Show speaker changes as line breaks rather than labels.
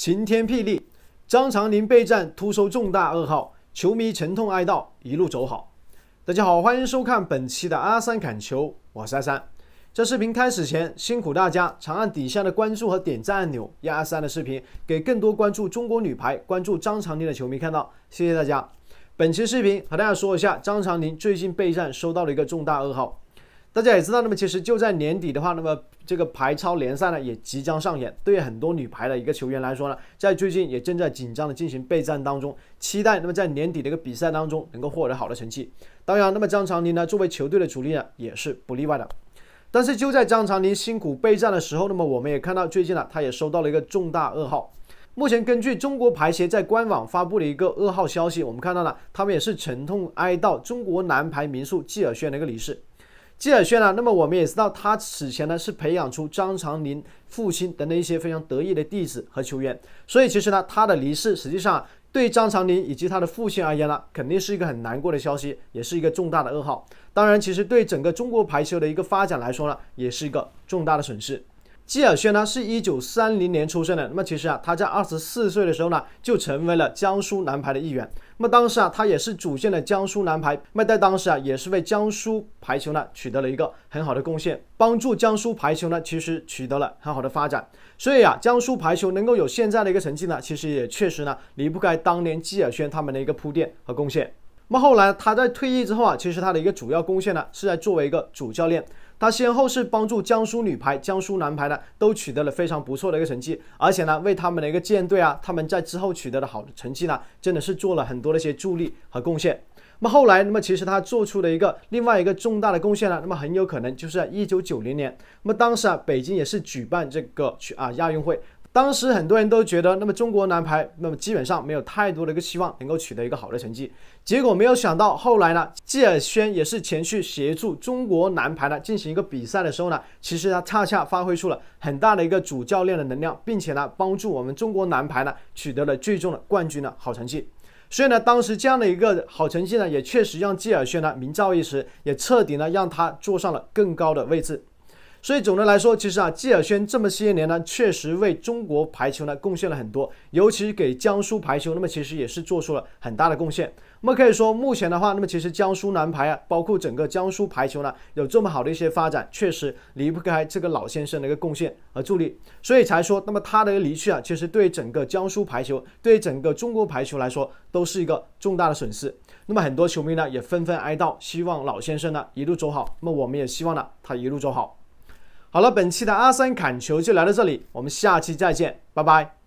晴天霹雳！张常宁备战突收重大噩耗，球迷沉痛哀悼，一路走好。大家好，欢迎收看本期的阿三砍球，我是阿三。在视频开始前，辛苦大家长按底下的关注和点赞按钮，让阿三的视频给更多关注中国女排、关注张常宁的球迷看到。谢谢大家。本期视频和大家说一下张常宁最近备战收到了一个重大噩耗。大家也知道，那么其实就在年底的话，那么这个排超联赛呢也即将上演。对于很多女排的一个球员来说呢，在最近也正在紧张的进行备战当中，期待那么在年底的一个比赛当中能够获得好的成绩。当然，那么张常宁呢作为球队的主力呢也是不例外的。但是就在张常宁辛苦备战的时候，那么我们也看到最近呢他也收到了一个重大噩耗。目前根据中国排协在官网发布的一个噩耗消息，我们看到了他们也是沉痛哀悼中国男排名宿季尔轩的一个离世。季晓轩呢？那么我们也知道，他此前呢是培养出张常宁、父亲等等一些非常得意的弟子和球员。所以其实呢，他的离世实际上对张常宁以及他的父亲而言呢，肯定是一个很难过的消息，也是一个重大的噩耗。当然，其实对整个中国排球的一个发展来说呢，也是一个重大的损失。季尔轩呢，是一九三零年出生的。那么其实啊，他在二十四岁的时候呢，就成为了江苏男排的一员。那么当时啊，他也是组建了江苏男排，那么在当时啊，也是为江苏排球呢，取得了一个很好的贡献，帮助江苏排球呢，其实取得了很好的发展。所以啊，江苏排球能够有现在的一个成绩呢，其实也确实呢，离不开当年季尔轩他们的一个铺垫和贡献。那么后来，他在退役之后啊，其实他的一个主要贡献呢，是在作为一个主教练，他先后是帮助江苏女排、江苏男排呢，都取得了非常不错的一个成绩，而且呢，为他们的一个舰队啊，他们在之后取得的好的成绩呢，真的是做了很多的一些助力和贡献。那么后来，那么其实他做出的一个另外一个重大的贡献呢，那么很有可能就是在一九九零年，那么当时啊，北京也是举办这个去啊亚运会。当时很多人都觉得，那么中国男排那么基本上没有太多的一个希望能够取得一个好的成绩。结果没有想到，后来呢，季尔轩也是前去协助中国男排呢进行一个比赛的时候呢，其实他恰恰发挥出了很大的一个主教练的能量，并且呢帮助我们中国男排呢取得了最终的冠军的好成绩。所以呢，当时这样的一个好成绩呢，也确实让季尔轩呢名噪一时，也彻底呢让他坐上了更高的位置。所以总的来说，其实啊，季尔轩这么些年呢，确实为中国排球呢贡献了很多，尤其是给江苏排球，那么其实也是做出了很大的贡献。那么可以说，目前的话，那么其实江苏男排啊，包括整个江苏排球呢，有这么好的一些发展，确实离不开这个老先生的一个贡献和助力。所以才说，那么他的一个离去啊，其实对整个江苏排球，对整个中国排球来说，都是一个重大的损失。那么很多球迷呢，也纷纷哀悼，希望老先生呢一路走好。那么我们也希望呢，他一路走好。好了，本期的阿三砍球就来到这里，我们下期再见，拜拜。